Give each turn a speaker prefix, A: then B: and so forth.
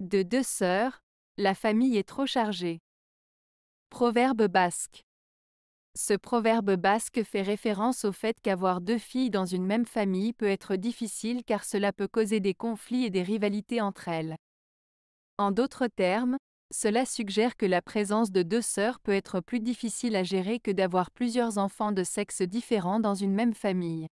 A: de deux sœurs, la famille est trop chargée. Proverbe basque. Ce proverbe basque fait référence au fait qu'avoir deux filles dans une même famille peut être difficile car cela peut causer des conflits et des rivalités entre elles. En d'autres termes, cela suggère que la présence de deux sœurs peut être plus difficile à gérer que d'avoir plusieurs enfants de sexe différent dans une même famille.